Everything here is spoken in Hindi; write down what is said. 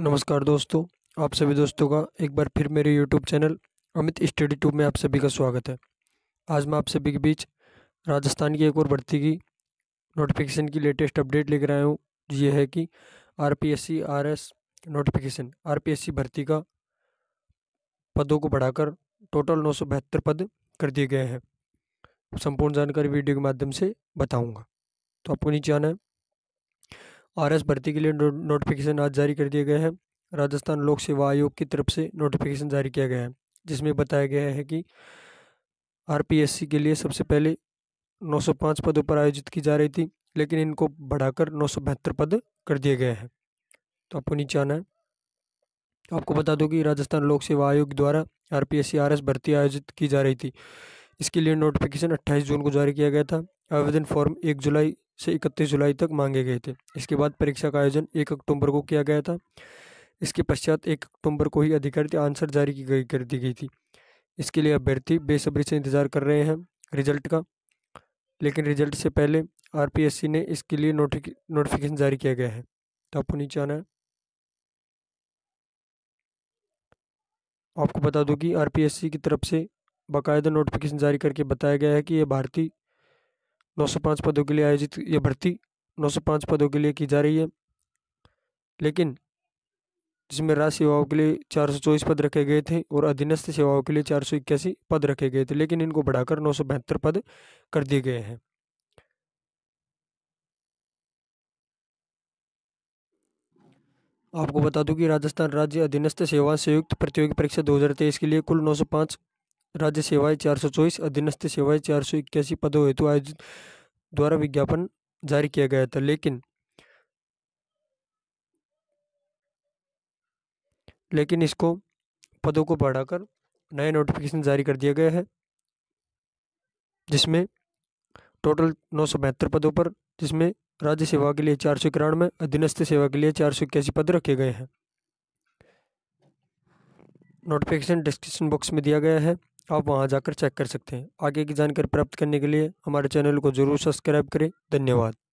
नमस्कार दोस्तों आप सभी दोस्तों का एक बार फिर मेरे YouTube channel Amit study tube में आप सभी का स्वागत है आज मैं आप सभी के बीच राजस्थान की एक और भर्ती की नोटिफिकेशन की लेटेस्ट अपडेट लेकर आया हूँ ये है कि R P S C R S notification R P S C भर्ती का पदों को बढ़ाकर टोटल नौ सौ बहत्तर पद कर दिए गए हैं संपूर्ण जानकारी वीडियो के माध्यम से बताऊँगा तो आपको नीचे आना है आर एस भर्ती के लिए नोटिफिकेशन आज जारी कर दिया गया है राजस्थान लोक सेवा आयोग की तरफ से नोटिफिकेशन जारी किया गया है जिसमें बताया गया है कि सी के लिए सबसे पहले 905 पदों पर आयोजित की जा रही थी लेकिन इनको बढ़ाकर नौ पद कर दिए गए हैं तो आपको नीचे आना है तो आपको बता दूं कि राजस्थान लोक सेवा आयोग द्वारा आर पी एस भर्ती आयोजित की जा रही थी इसके लिए नोटिफिकेशन 28 जून को जारी किया गया था आवेदन फॉर्म एक जुलाई से इकतीस जुलाई तक मांगे गए थे इसके बाद परीक्षा का आयोजन एक अक्टूबर को किया गया था इसके पश्चात एक अक्टूबर को ही अधिकारित आंसर जारी की गई कर दी गई थी इसके लिए अभ्यर्थी बेसब्री से इंतजार कर रहे हैं रिजल्ट का लेकिन रिजल्ट से पहले आरपीएससी ने इसके लिए नोटिफिकेशन जारी किया गया है तो आपको नीचे आना है आपको बता दूं कि आरपीएससी की तरफ से बाकायदा नोटिफिकेशन जारी करके बताया गया है कि ये भारतीय 905 पदों के लिए आयोजित ये भर्ती 905 पदों के लिए की जा रही है लेकिन जिसमें राज्य सेवाओं के लिए चार सौ चौबीस पद रखे गए थे और अधीनस्थ सेवाओं के लिए चार सौ इक्यासी पद रखे गए थे लेकिन इनको बढ़ाकर नौ सौ पद कर दिए गए हैं आपको बता दूं कि राजस्थान राज्य अधीनस्थ सेवा संयुक्त प्रतियोगी परीक्षा 2023 के लिए कुल 905 राज्य सेवाएं चार सौ चौबीस अधीनस्थ सेवाएं चार सौ इक्यासी पदों हेतु आयोजित द्वारा विज्ञापन जारी किया गया था लेकिन लेकिन इसको पदों को बढ़ाकर नए नोटिफिकेशन जारी कर दिया गया है जिसमें टोटल नौ सौ बहत्तर पदों पर जिसमें राज्य सेवा के लिए चार सौ इक्यानवे अधीनस्थ सेवा के लिए चार सौ इक्यासी पद रखे गए हैं नोटिफिकेशन डिस्क्रिप्शन बॉक्स में दिया गया है आप वहाँ जाकर चेक कर सकते हैं आगे की जानकारी प्राप्त करने के लिए हमारे चैनल को ज़रूर सब्सक्राइब करें धन्यवाद